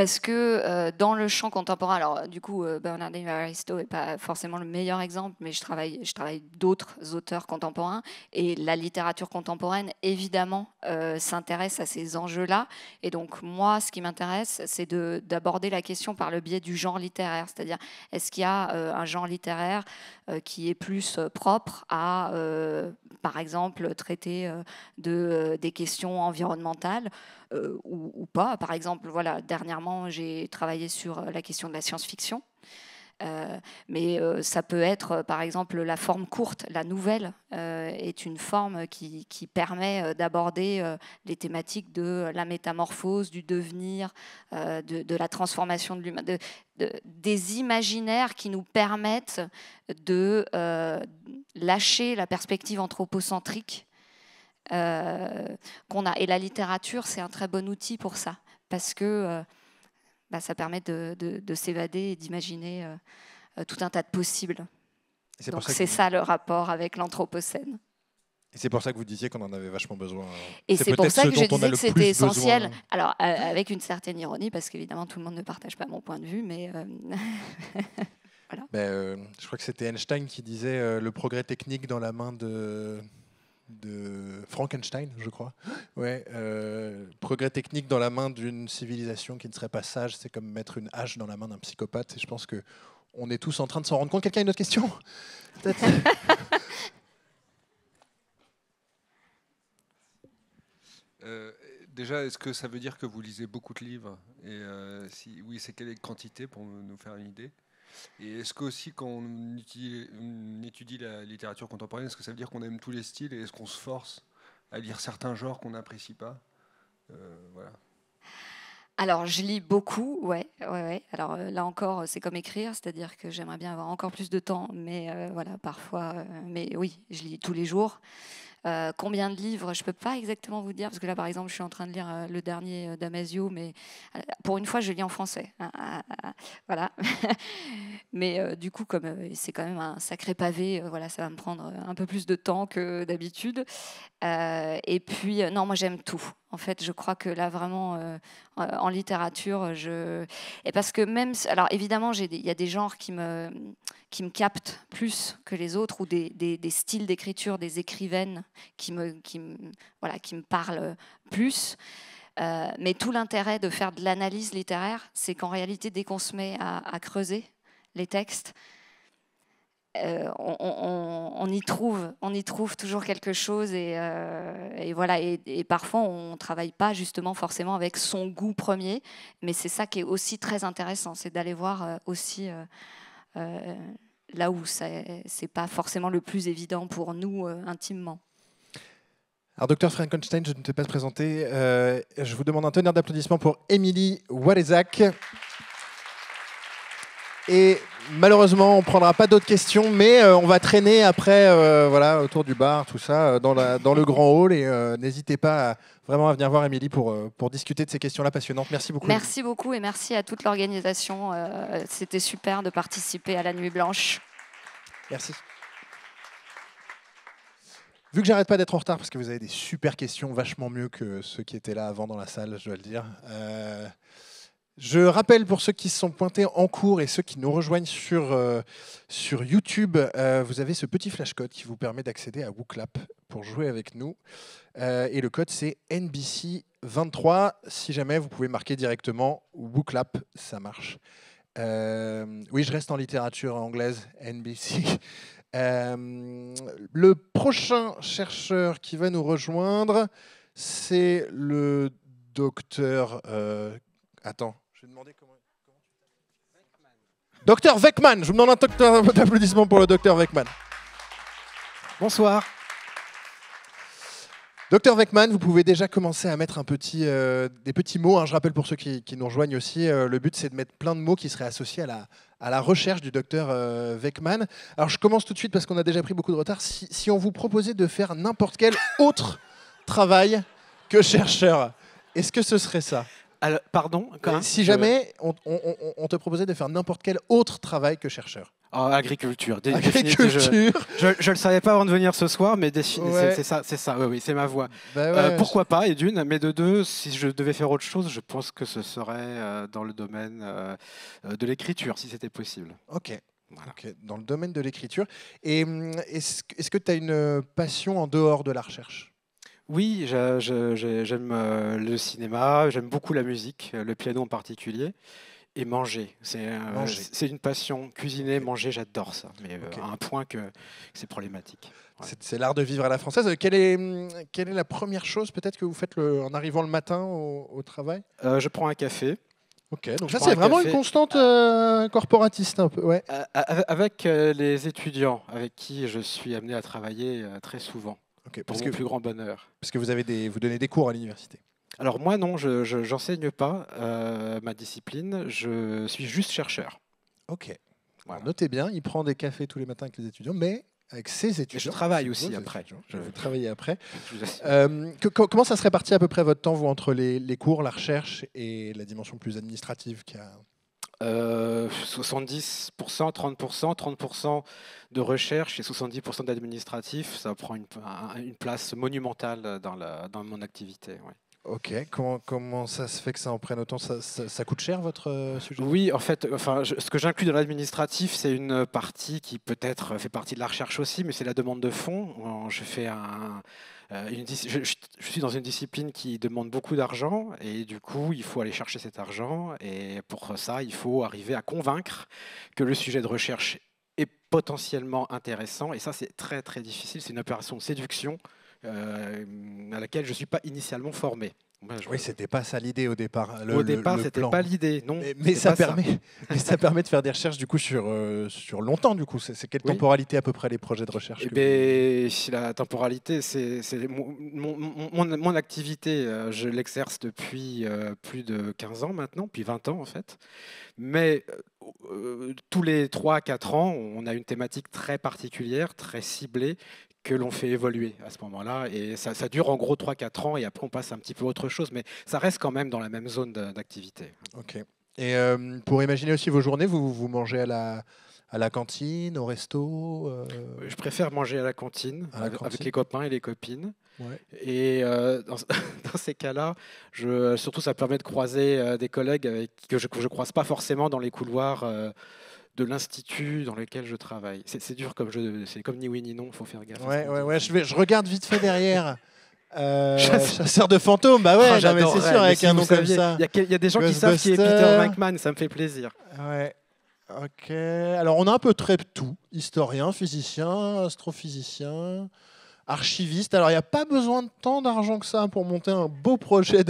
parce que euh, dans le champ contemporain, alors du coup, euh, Bernardine Varisto n'est pas forcément le meilleur exemple, mais je travaille, je d'autres auteurs contemporains, et la littérature contemporaine, évidemment, euh, s'intéresse à ces enjeux-là. Et donc, moi, ce qui m'intéresse, c'est d'aborder la question par le biais du genre littéraire, c'est-à-dire, est-ce qu'il y a euh, un genre littéraire qui est plus propre à, par exemple, traiter des questions environnementales euh, ou, pas. Par exemple, voilà, dernièrement, j'ai travaillé sur euh, la question de la science-fiction. Euh, mais ça peut être, par exemple, la forme courte, la nouvelle, est une forme qui, qui permet d'aborder les thématiques de la métamorphose, du devenir, de, la transformation de l'humain, des imaginaires qui nous permettent de lâcher la perspective anthropocentrique euh, qu'on a. Et la littérature, c'est un très bon outil pour ça, parce que euh, bah, ça permet de, s'évader et d'imaginer euh, tout un tas de possibles. Donc c'est ça le rapport avec l'Anthropocène. Et c'est pour ça que vous disiez qu'on en avait vachement besoin. Et c'est, pour ça que je disais que c'était essentiel. Alors, avec une certaine ironie, parce qu'évidemment, tout le monde ne partage pas mon point de vue, mais. voilà. je crois que c'était Einstein qui disait le progrès technique dans la main de de Frankenstein, je crois. Ouais, euh, progrès technique dans la main d'une civilisation qui ne serait pas sage, c'est comme mettre une hache dans la main d'un psychopathe. Et je pense que on est tous en train de s'en rendre compte. Quelqu'un a une autre question euh, déjà, est-ce que ça veut dire que vous lisez beaucoup de livres Et euh, si oui, c'est quelle quantité pour nous faire une idée et est-ce qu'aussi, quand on, étudie la littérature contemporaine, est-ce que ça veut dire qu'on aime tous les styles et est-ce qu'on se force à lire certains genres qu'on n'apprécie pas euh, Alors, je lis beaucoup, ouais, Alors euh, là encore, euh, c'est comme écrire, c'est-à-dire que j'aimerais bien avoir encore plus de temps, mais voilà, parfois, mais oui, je lis tous les jours. Euh, combien de livres Je ne peux pas exactement vous dire, parce que là, par exemple, je suis en train de lire euh, le dernier euh, d'Amazio mais pour une fois, je lis en français. Ah, ah, ah, voilà. mais du coup, comme c'est quand même un sacré pavé, voilà, ça va me prendre un peu plus de temps que d'habitude. et puis, non, moi, j'aime tout. En fait, je crois que là, vraiment, euh, en littérature, je... Et parce que même... Alors, évidemment, il y a des genres qui me, qui me captent plus que les autres, ou des, des, styles d'écriture, des écrivaines qui me, qui, voilà, qui me parlent plus. Euh, mais tout l'intérêt de faire de l'analyse littéraire, c'est qu'en réalité, dès qu'on se met à, à creuser les textes, euh, on, y trouve, on y trouve toujours quelque chose et, euh, voilà. Et, parfois, on travaille pas justement forcément avec son goût premier, mais c'est ça qui est aussi très intéressant, c'est d'aller voir euh, aussi là où c'est pas forcément le plus évident pour nous intimement. Alors, docteur Frankenstein, je ne vais pas présenter je vous demande un tonnerre d'applaudissements pour Émilie Warezak. Et malheureusement, on ne prendra pas d'autres questions, mais euh, on va traîner après, euh, voilà, autour du bar, tout ça, euh, dans, le grand hall. Et n'hésitez pas vraiment à venir voir Émilie pour, pour discuter de ces questions-là passionnantes. Merci beaucoup. Merci beaucoup et merci à toute l'organisation. C'était super de participer à la Nuit Blanche. Merci. Vu que j'arrête pas d'être en retard parce que vous avez des super questions, vachement mieux que ceux qui étaient là avant dans la salle, je dois le dire. Je rappelle pour ceux qui se sont pointés en cours et ceux qui nous rejoignent sur, euh, sur YouTube, euh, vous avez ce petit flash code qui vous permet d'accéder à WooClap pour jouer avec nous. Euh, et le code c'est NBC23. Si jamais vous pouvez marquer directement WooClap, ça marche. oui, je reste en littérature anglaise, NBC. le prochain chercheur qui va nous rejoindre, c'est le docteur. Attends, je vais demander comment, Docteur Vekman, je vous demande un d'applaudissements pour le docteur Vekman. Bonsoir. Docteur Vekman, vous pouvez déjà commencer à mettre euh, des petits mots. Hein. je rappelle pour ceux qui, nous rejoignent aussi, euh, le but c'est de mettre plein de mots qui seraient associés à la, recherche du docteur euh, Vekman. Alors je commence tout de suite parce qu'on a déjà pris beaucoup de retard. si on vous proposait de faire n'importe quel autre travail que chercheur, est-ce que ce serait ça pardon euh, Si jamais on, te proposait de faire n'importe quel autre travail que chercheur. Ah, agriculture. je, ne le savais pas avant de venir ce soir, mais c'est ça, c'est ça. Oui, c'est ma voix. Bah euh, pourquoi pas Et d'une, mais de deux, si je devais faire autre chose, je pense que ce serait euh, dans le domaine de l'écriture, si c'était possible. Ok. Dans le domaine de l'écriture. Et hum, est-ce que tu as une passion en dehors de la recherche oui, j'aime euh, le cinéma, j'aime beaucoup la musique, euh, le piano en particulier, et manger. C'est euh, une passion. Cuisiner, manger, j'adore ça, mais à un point que, c'est problématique. C'est l'art de vivre à la française. Quelle est, hmm, quelle est la première chose peut-être que vous faites le, en arrivant le matin au, travail Je prends un café. Ok, donc ça c'est vraiment une constante corporatiste un peu, Avec les étudiants avec qui je suis amené à travailler très souvent parce que, plus grand bonheur. Parce que vous, avez des, vous donnez des cours à l'université. Alors moi non, je n'enseigne pas euh, ma discipline, je suis juste chercheur. Ok. Notez bien, il prend des cafés tous les matins avec les étudiants, mais avec ses étudiants. Et je travaille aussi après. Je vais travailler après. comment ça se répartit à peu près votre temps, vous, entre les, les cours, la recherche et la dimension plus administrative qui a 70%, 30%, 30% de recherche et 70% d'administratif, ça prend une, place monumentale dans, la, dans mon activité. Ok, comment, ça se fait que ça en prenne autant ça, coûte cher votre euh, sujet Oui, en fait, enfin, ce que j'inclus dans l'administratif, c'est une partie qui peut-être fait partie de la recherche aussi, mais c'est la demande de fonds. Je fais un, euh, je, suis dans une discipline qui demande beaucoup d'argent et du coup, il faut aller chercher cet argent et pour ça, il faut arriver à convaincre que le sujet de recherche est potentiellement intéressant et ça, c'est très très difficile. C'est une opération de séduction euh, à laquelle je ne suis pas initialement formé. Bah, oui, oui, c'était pas ça l'idée au départ. Hein, au départ, c'était pas l'idée, non. Mais, ça permet, permet de faire des recherches du coup sur euh, sur longtemps du coup. C'est quelle temporalité à peu près les projets de recherche eh ben, la temporalité, c'est mon, activité. Euh, je l'exerce depuis euh, plus de 15 ans maintenant, puis 20 ans en fait. Mais tous les 3-4 ans, on a une thématique très particulière, très ciblée, que l'on fait évoluer à ce moment-là. Et ça, dure en gros 3-4 ans et après on passe un petit peu autre chose, mais ça reste quand même dans la même zone d'activité. Ok. Et euh, pour imaginer aussi vos journées, vous, vous mangez à la, à la cantine, au resto euh? Je préfère manger à la cantine, avec, les copains et les copines. Ouais. Et euh, dans, ces cas-là, surtout ça permet de croiser des collègues avec, que je ne croise pas forcément dans les couloirs de l'institut dans lequel je travaille. C'est dur comme je c'est comme ni oui ni non, il faut faire gaffe. Ouais, je, je regarde vite fait derrière. Euh, chasseur de fantômes, bah ouais, ah, c'est sûr, avec un nom comme ça. Il y, a des gens qui savent qui est Peter McMahon, ça me fait plaisir. Ouais. Ok. Alors, on a un peu très tout historien, physicien, astrophysicien, archiviste. Alors, il n'y a pas besoin de tant d'argent que ça pour monter un beau projet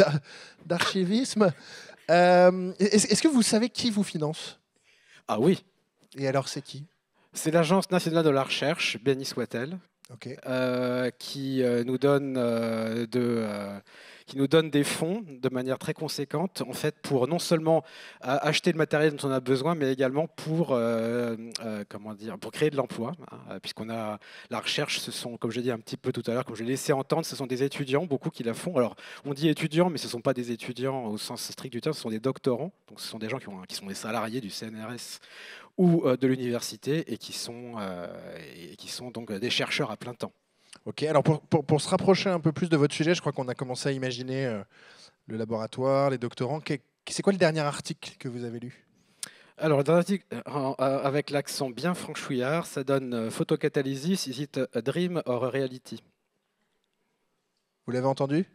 d'archivisme. Euh, est-ce que vous savez qui vous finance Ah oui. Et alors, c'est qui C'est l'Agence nationale de la recherche, Béni soit euh, qui euh, nous donne euh, de qui nous donne des fonds de manière très conséquente, en fait, pour non seulement euh, acheter le matériel dont on a besoin, mais également pour, euh, euh, comment dire, pour créer de l'emploi, hein, puisqu'on a la recherche, ce sont, comme je l'ai dit un petit peu tout à l'heure, comme je l'ai laissé entendre, ce sont des étudiants, beaucoup qui la font. Alors, on dit étudiants, mais ce ne sont pas des étudiants au sens strict du terme, ce sont des doctorants, donc ce sont des gens qui, sont des salariés du CNRS ou de l'université et qui sont, et qui sont donc des chercheurs à plein temps. Ok, alors pour, se rapprocher un peu plus de votre sujet, je crois qu'on a commencé à imaginer euh, le laboratoire, les doctorants. C'est quoi le dernier article que vous avez lu alors, le dernier article, euh, euh, avec l'accent bien franchouillard, ça donne Photocatalysis, is it a dream or reality Vous l'avez entendu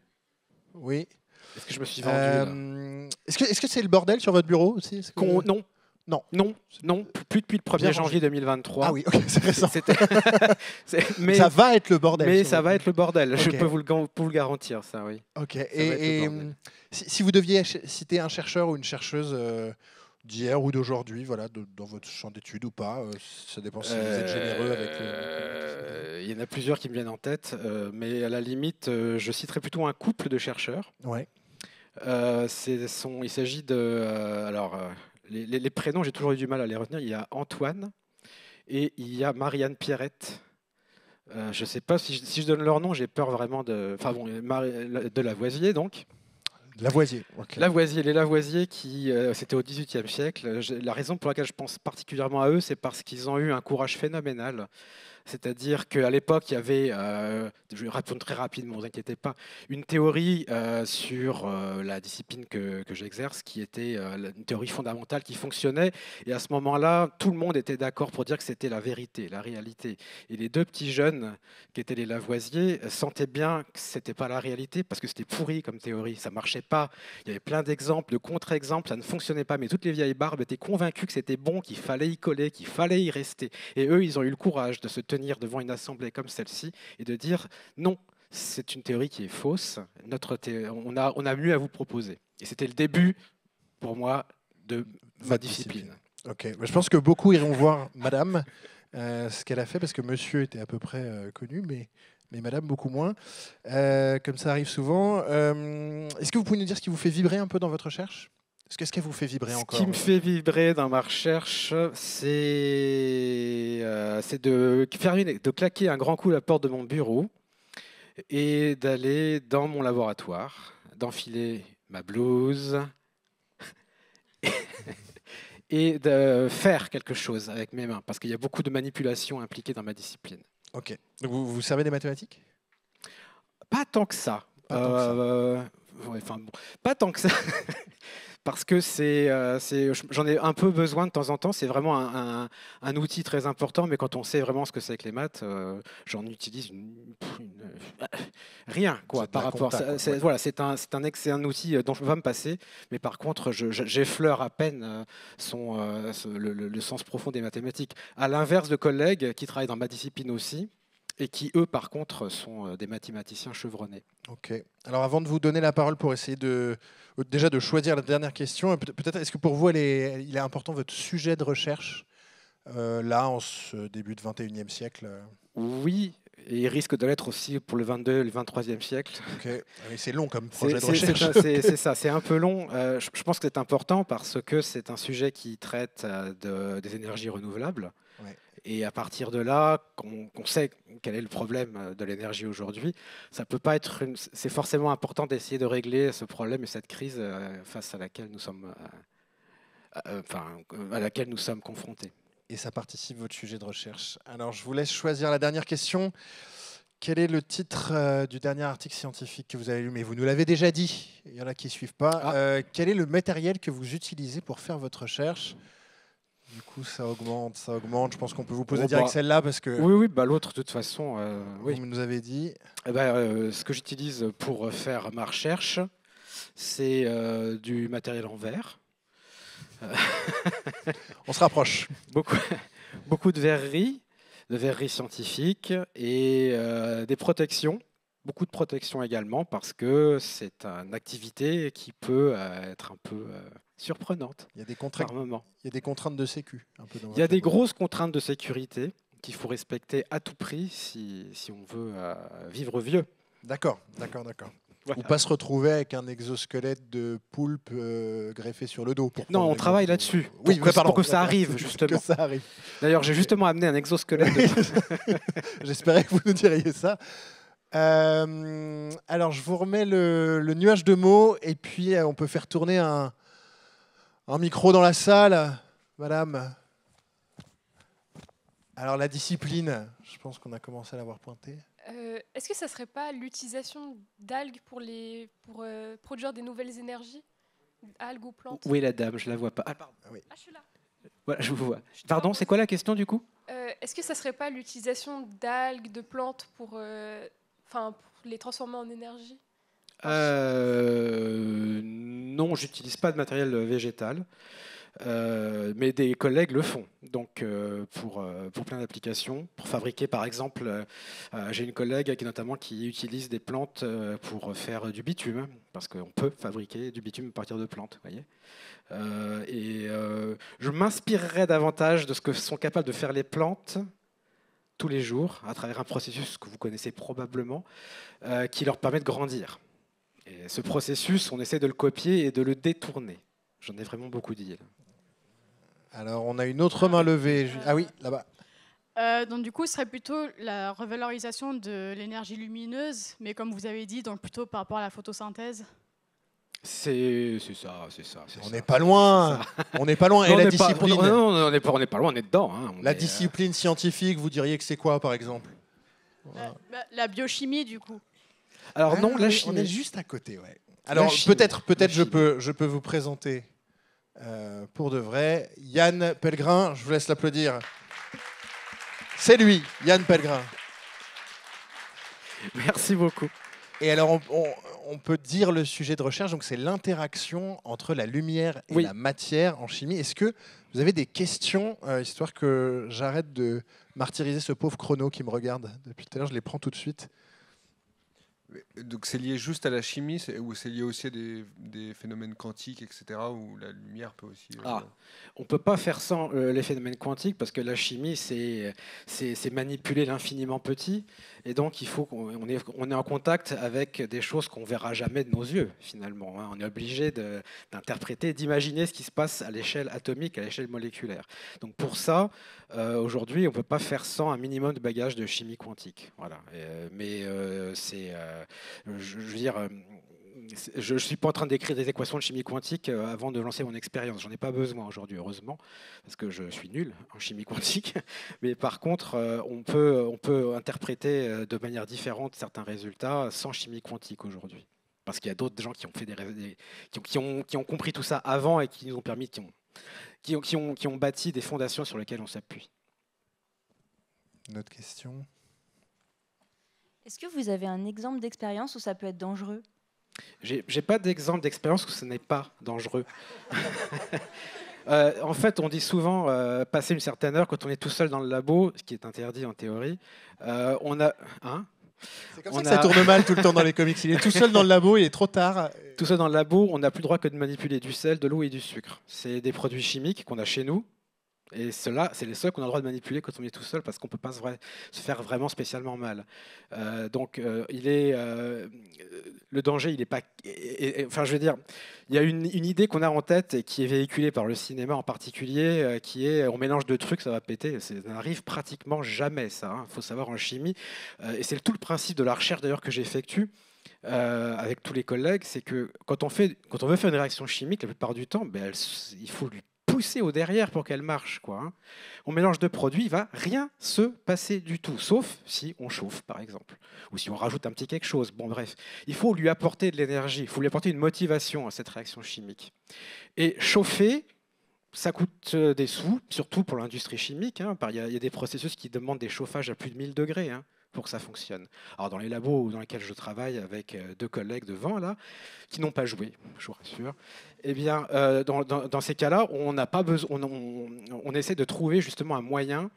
Oui. Est-ce que je me suis vendu Est-ce que c'est le bordel sur votre bureau aussi Non, non. Non, non, euh, plus depuis le 1er janvier 2023. Ah oui, ok, c'est récent. mais, ça va être le bordel. Mais ça va être le bordel, je peux vous le, le garantir, ça, oui. Ok, et, si, vous deviez citer un chercheur ou une chercheuse euh, d'hier ou d'aujourd'hui, voilà, dans votre champ d'études ou pas, euh, ça dépend si vous êtes généreux Il y en a plusieurs qui me viennent en tête, mais à la limite, je citerai plutôt un couple de chercheurs. Ouais. il s'agit de... alors les, prénoms, j'ai toujours eu du mal à les retenir. Il y a Antoine et il y a Marianne Pierrette. Euh, je ne sais pas si je, donne leur nom, j'ai peur vraiment de. Enfin de Lavoisier donc. Lavoisier. Lavoisier, les Lavoisier qui, euh, c'était au XVIIIe siècle. La raison pour laquelle je pense particulièrement à eux, c'est parce qu'ils ont eu un courage phénoménal c'est-à-dire qu'à l'époque, il y avait, euh, je je répondre très rapidement, ne vous inquiétez pas, une théorie euh, sur euh, la discipline que, que j'exerce qui était une théorie fondamentale qui fonctionnait. Et à ce moment-là, tout le monde était d'accord pour dire que c'était la vérité, la réalité. Et les deux petits jeunes qui étaient les Lavoisier sentaient bien que ce n'était pas la réalité parce que c'était pourri comme théorie, ça ne marchait pas. Il y avait plein d'exemples, de contre-exemples, ça ne fonctionnait pas. Mais toutes les vieilles barbes étaient convaincues que c'était bon, qu'il fallait y coller, qu'il fallait y rester. Et eux, ils ont eu le courage de se tenir devant une assemblée comme celle-ci et de dire non, c'est une théorie qui est fausse, notre thé... on, a, on a mieux à vous proposer. Et c'était le début, pour moi, de ma discipline. Ok, je pense que beaucoup iront voir Madame, euh, ce qu'elle a fait, parce que Monsieur était à peu près euh, connu, mais, mais Madame beaucoup moins, euh, comme ça arrive souvent. Est-ce que vous pouvez nous dire ce qui vous fait vibrer un peu dans votre recherche Qu'est-ce qui vous fait vibrer encore Ce qui me fait vibrer dans ma recherche, c'est euh, de, de claquer un grand coup à la porte de mon bureau et d'aller dans mon laboratoire, d'enfiler ma blouse et de faire quelque chose avec mes mains, parce qu'il y a beaucoup de manipulations impliquées dans ma discipline. Ok. vous, vous savez des mathématiques Pas tant que ça. pas tant que ça. Euh, parce que c'est, euh, j'en ai un peu besoin de temps en temps. C'est vraiment un, outil très important, mais quand on sait vraiment ce que c'est que les maths, euh, j'en utilise euh, rien quoi par rapport. à Voilà, c'est un, c'est un outil dont je ne peux pas me passer, mais par contre, j'effleure à peine son, le sens profond des mathématiques. À l'inverse de collègues qui travaillent dans ma discipline aussi et qui, eux, par contre, sont des mathématiciens chevronnés. Ok. Alors, avant de vous donner la parole pour essayer de déjà de choisir la dernière question. Peut-être, est-ce que pour vous, il est important votre sujet de recherche euh, là, en ce début de 21e siècle euh? Oui, et il risque de l'être aussi pour le 22 et le 23e siècle. Ah c'est long comme projet de recherche. C'est ça, c'est un peu long. Euh, je, pense que c'est important parce que c'est un sujet qui traite des énergies renouvelables. Et à partir de là, qu'on sait quel est le problème euh, de l'énergie aujourd'hui, ça peut pas être c'est forcément important d'essayer de régler ce problème et cette crise euh, face à laquelle nous sommes, euh, enfin, à laquelle nous sommes confrontés. Et ça participe votre sujet de recherche. Alors, je vous laisse choisir la dernière question. Quel est le titre du dernier article scientifique que vous avez lu Mais vous nous l'avez déjà dit, il y en a qui ne suivent pas. Ah. quel est le matériel que vous utilisez pour faire votre recherche du coup, ça augmente, ça augmente. Je pense qu'on peut vous poser direct bah, celle-là parce que. Oui, oui, bah, l'autre, de toute façon. Euh, vous nous avez dit. Eh ben, euh, ce que j'utilise pour faire ma recherche, c'est euh, du matériel en verre. On se rapproche. Beaucoup, beaucoup de verreries, de verreries scientifique et des protections. Beaucoup de protections également parce que c'est une activité qui peut être un peu Surprenante. Il y a des contraintes. de sécu. il y a des grosses contraintes de sécurité qu'il faut respecter à tout prix si, on veut euh, vivre vieux. D'accord, d'accord, d'accord. ne Ou pas se retrouver avec un exosquelette de poulpe euh, greffé sur le dos. non, on travaille là-dessus. Oui, pour, que, ça arrive, justement. ça arrive. D'ailleurs, j'ai justement amené un exosquelette. J'espérais que vous nous diriez ça. Euh, alors, je vous remets le nuage de mots et puis on peut faire tourner un, un micro dans la salle, madame. Alors la discipline, je pense qu'on a commencé à l'avoir pointée. Euh, est-ce que ça ne serait pas l'utilisation d'algues pour, les, pour euh, produire des nouvelles énergies Algues ou plantes Oui, la dame Je la vois pas. Ah, ah je suis là. je vous vois. Pardon, c'est quoi la question du coup euh, Est-ce que ça ne serait pas l'utilisation d'algues, de plantes pour, enfin, pour les transformer en énergie euh, Non, j'utilise pas de matériel végétal. Euh, mais des collègues le font. Donc, euh, pour, euh, pour plein d'applications, pour fabriquer, par exemple, j'ai une collègue qui notamment qui utilise des plantes pour faire du bitume, parce qu'on peut fabriquer du bitume à partir de plantes, voyez. et je m'inspirerai davantage de ce que sont capables de faire les plantes tous les jours à travers un processus que vous connaissez probablement, qui leur permet de grandir. Et ce processus, on essaie de le copier et de le détourner. J'en ai vraiment beaucoup dit. Alors, on a une autre main levée. ah oui, là-bas. Euh, donc du coup, ce serait plutôt la revalorisation de l'énergie lumineuse, mais comme vous avez dit, donc plutôt par rapport à la photosynthèse. C'est ça, c'est ça. on n'est pas loin. on n'est pas loin. Et la discipline. non, on n'est pas, loin, on est dedans. Hein. la euh, discipline scientifique, vous diriez que c'est quoi, par exemple bah, bah, la biochimie, du coup. Alors ah non, la Chine. est juste à côté, Alors peut-être, peut-être je peux, je peux vous présenter euh, pour de vrai Yann Pellegrin. Je vous laisse l'applaudir. C'est lui, Yann Pellegrin. Merci beaucoup. Et alors, on, peut dire le sujet de recherche, donc c'est l'interaction entre la lumière et la matière en chimie. Est-ce que vous avez des questions, euh, histoire que j'arrête de martyriser ce pauvre chrono qui me regarde depuis tout à l'heure Je les prends tout de suite. Donc c'est lié juste à la chimie ou c'est lié aussi à des, phénomènes quantiques, etc., où la lumière peut aussi... Euh, ah, on ne peut pas faire sans euh, les phénomènes quantiques parce que la chimie, c'est manipuler l'infiniment petit. Et donc il faut qu'on on est, on est, en contact avec des choses qu'on verra jamais de nos yeux, finalement. Hein. On est obligé d'interpréter, d'imaginer ce qui se passe à l'échelle atomique, à l'échelle moléculaire. Donc pour ça, euh, aujourd'hui, on ne peut pas faire sans un minimum de bagages de chimie quantique. Voilà. mais c'est... Euh, euh, je, veux dire euh, je ne suis pas en train d'écrire des équations de chimie quantique avant de lancer mon expérience. J'en ai pas besoin aujourd'hui, heureusement, parce que je suis nul en chimie quantique. Mais par contre, on peut, on peut interpréter de manière différente certains résultats sans chimie quantique aujourd'hui. Parce qu'il y a d'autres gens qui ont, fait des, qui, ont, qui, ont, compris tout ça avant et qui nous ont permis, qui ont, qui ont, qui ont, bâti des fondations sur lesquelles on s'appuie. Autre question est-ce que vous avez un exemple d'expérience où ça peut être dangereux J'ai pas d'exemple d'expérience où ce n'est pas dangereux. Euh, en fait, on dit souvent euh, passer une certaine heure quand on est tout seul dans le labo, ce qui est interdit en théorie. Euh, on a hein c'est comme ça que ça tourne mal tout le temps dans les comics. Il est tout seul dans le labo, il est trop tard. Tout seul dans le labo, on n'a plus le droit que de manipuler du sel, de l'eau et du sucre. C'est des produits chimiques qu'on a chez nous, et ceux c'est les seuls qu'on a le droit de manipuler quand on est tout seul, parce qu'on ne peut pas se, faire vraiment spécialement mal. Euh, donc, euh, il est, euh, le danger, il n'est pas. enfin, je veux dire, il y a une, idée qu'on a en tête et qui est véhiculée par le cinéma en particulier, qui est on mélange deux trucs, ça va péter. Ça n'arrive pratiquement jamais, ça. Il hein. faut savoir en chimie. et c'est tout le principe de la recherche, d'ailleurs, que j'effectue. avec tous les collègues, c'est que quand on, fait, quand on veut faire une réaction chimique, la plupart du temps, ben, il faut lui pousser au derrière pour qu'elle marche. Quoi. Hein. On mélange deux produits, il va rien se passer du tout, sauf si on chauffe, par exemple, ou si on rajoute un petit quelque chose. Bon, bref, il faut lui apporter de l'énergie, il faut lui apporter une motivation à cette réaction chimique. Et chauffer, ça coûte euh, des sous, surtout pour l'industrie chimique. Hein. Il y, a des processus qui demandent des chauffages à plus de 1000 degrés. Hein pour que ça fonctionne. Alors dans les labos dans lesquels je travaille avec euh, deux collègues devant là, qui n'ont pas joué, je vous rassure, eh bien euh, dans, ces cas-là, on n'a pas besoin, on, essaie de trouver justement un moyen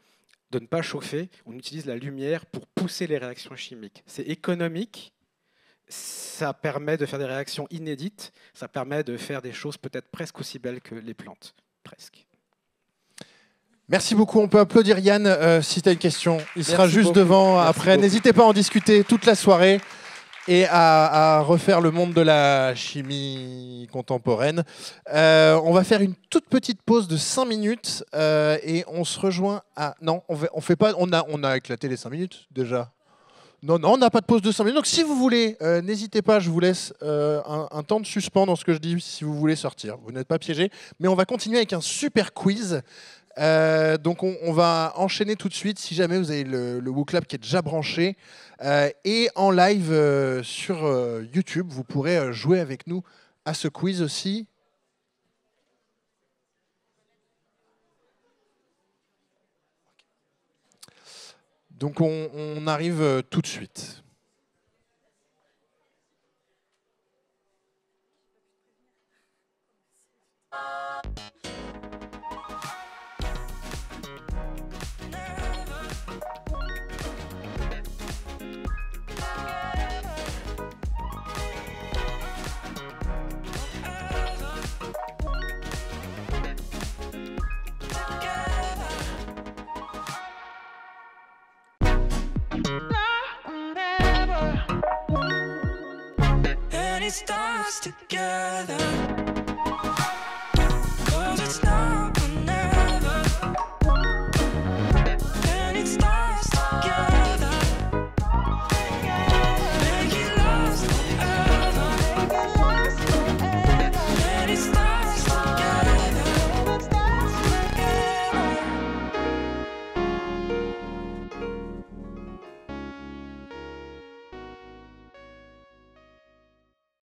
de ne pas chauffer. On utilise la lumière pour pousser les réactions chimiques. C'est économique. Ça permet de faire des réactions inédites, ça permet de faire des choses peut-être presque aussi belles que les plantes, presque. Merci beaucoup. On peut applaudir Yann euh, si tu as une question. Il sera juste devant après. N'hésitez pas à en discuter toute la soirée et à, refaire le monde de la chimie contemporaine. Euh, on va faire une toute petite pause de 5 minutes euh, et on se rejoint à. Non, on, fait, pas. On a, on a éclaté les 5 minutes déjà. Non, non, on n'a pas de pause de 5 minutes. Donc, si vous voulez, n'hésitez pas, je vous laisse un, un, temps de suspens dans ce que je dis si vous voulez sortir. Vous n'êtes pas piégé. Mais on va continuer avec un super quiz euh, donc on, va enchaîner tout de suite si jamais vous avez le, le WooClap qui est déjà branché. Euh, et en live euh, sur YouTube, vous pourrez jouer avec nous à ce quiz aussi. Donc on arrive tout de suite. Stars together